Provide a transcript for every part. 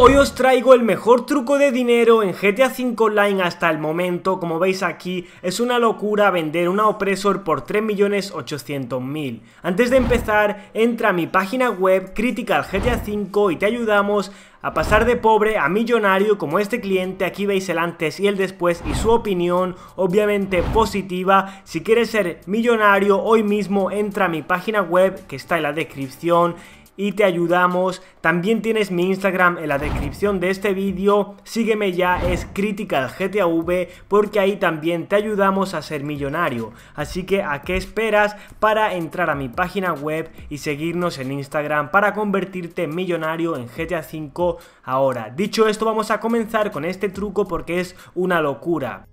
Hoy os traigo el mejor truco de dinero en GTA V Online hasta el momento, como veis aquí, es una locura vender una opresor por 3.800.000. Antes de empezar, entra a mi página web Critical GTA V y te ayudamos a pasar de pobre a millonario como este cliente, aquí veis el antes y el después y su opinión obviamente positiva. Si quieres ser millonario hoy mismo entra a mi página web que está en la descripción y te ayudamos. También tienes mi Instagram en la descripción de este vídeo. Sígueme ya, es CriticalGTAV porque ahí también te ayudamos a ser millonario. Así que, ¿a qué esperas para entrar a mi página web y seguirnos en Instagram para convertirte en millonario en GTA V ahora? Dicho esto, vamos a comenzar con este truco porque es una locura.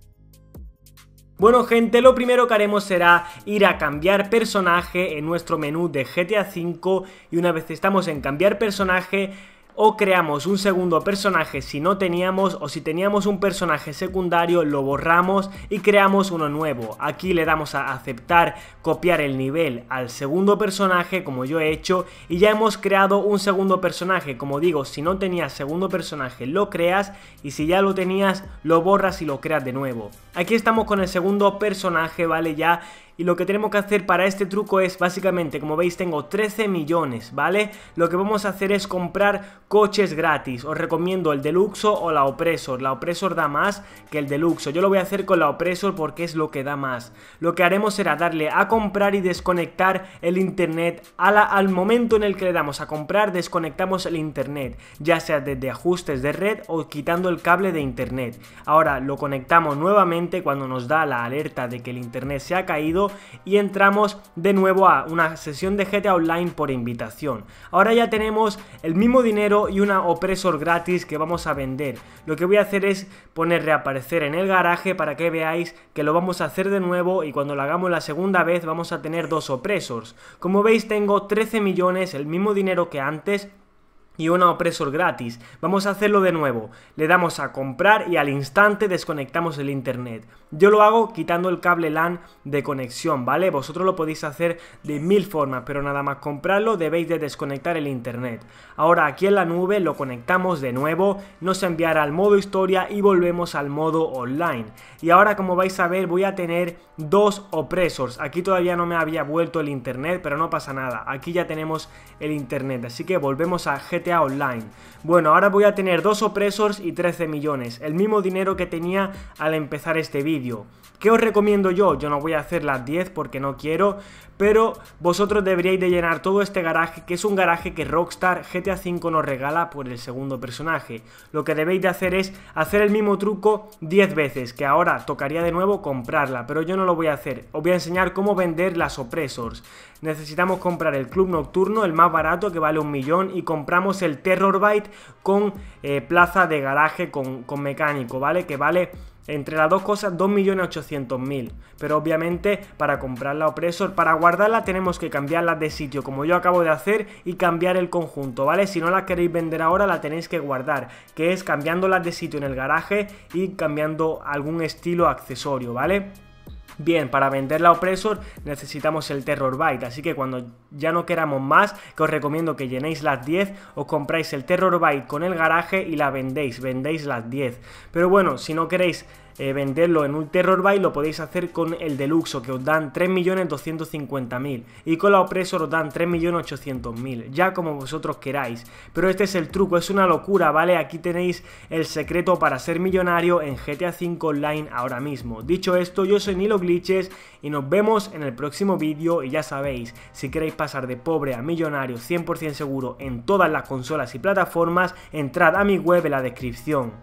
Bueno gente, lo primero que haremos será ir a cambiar personaje en nuestro menú de GTA V y una vez estamos en cambiar personaje o creamos un segundo personaje si no teníamos o si teníamos un personaje secundario lo borramos y creamos uno nuevo. Aquí le damos a aceptar copiar el nivel al segundo personaje como yo he hecho y ya hemos creado un segundo personaje. Como digo, si no tenías segundo personaje lo creas y si ya lo tenías lo borras y lo creas de nuevo. Aquí estamos con el segundo personaje, ¿vale? Ya y lo que tenemos que hacer para este truco es básicamente, como veis tengo 13 millones, ¿vale? Lo que vamos a hacer es comprar coches gratis, os recomiendo el Deluxo o la Opresor, la Opresor da más que el Deluxo, yo lo voy a hacer con la Opresor porque es lo que da más. Lo que haremos será darle a comprar y desconectar el internet a al momento en el que le damos a comprar, desconectamos el internet, ya sea desde ajustes de red o quitando el cable de internet. Ahora lo conectamos nuevamente cuando nos da la alerta de que el internet se ha caído y entramos de nuevo a una sesión de GTA Online por invitación. Ahora ya tenemos el mismo dinero y una opresor gratis que vamos a vender. Lo que voy a hacer es poner reaparecer en el garaje para que veáis que lo vamos a hacer de nuevo y cuando lo hagamos la segunda vez vamos a tener dos opresors. Como veis tengo 13 millones, el mismo dinero que antes y una opresor gratis. Vamos a hacerlo de nuevo. Le damos a comprar y al instante desconectamos el internet. Yo lo hago quitando el cable LAN de conexión, ¿vale? Vosotros lo podéis hacer de mil formas, pero nada más comprarlo debéis de desconectar el internet. Ahora aquí en la nube lo conectamos de nuevo, nos enviará al modo historia y volvemos al modo online. Y ahora como vais a ver voy a tener dos opresors. Aquí todavía no me había vuelto el internet, pero no pasa nada. Aquí ya tenemos el internet, así que volvemos a Online. Bueno, ahora voy a tener dos opresors y 13 millones, el mismo dinero que tenía al empezar este vídeo. ¿Qué os recomiendo yo? Yo no voy a hacer las 10 porque no quiero, pero vosotros deberíais de llenar todo este garaje, que es un garaje que Rockstar GTA V nos regala por el segundo personaje. Lo que debéis de hacer es hacer el mismo truco 10 veces, que ahora tocaría de nuevo comprarla, pero yo no lo voy a hacer. Os voy a enseñar cómo vender las opresors. Necesitamos comprar el club nocturno, el más barato que vale un millón, y compramos el Terror con eh, plaza de garaje con, mecánico, ¿vale? Que vale entre las dos cosas 2.800.000 Pero obviamente para comprarla Opresor, para guardarla tenemos que cambiarla de sitio Como yo acabo de hacer y cambiar el conjunto, ¿vale? Si no la queréis vender ahora la tenéis que guardar Que es cambiándola de sitio en el garaje y cambiando algún estilo accesorio, ¿vale? Bien, para vender la opresor necesitamos el Terror Byte, así que cuando ya no queramos más, que os recomiendo que llenéis las 10, os compráis el Terror Byte con el garaje y la vendéis, vendéis las 10. Pero bueno, si no queréis eh, venderlo en un Terror Buy lo podéis hacer con el Deluxo, que os dan 3.250.000 y con la Opresor os dan 3.800.000, ya como vosotros queráis. Pero este es el truco, es una locura, ¿vale? Aquí tenéis el secreto para ser millonario en GTA V Online ahora mismo. Dicho esto, yo soy Nilo Glitches y nos vemos en el próximo vídeo y ya sabéis, si queréis pasar de pobre a millonario 100% seguro en todas las consolas y plataformas, entrad a mi web en la descripción.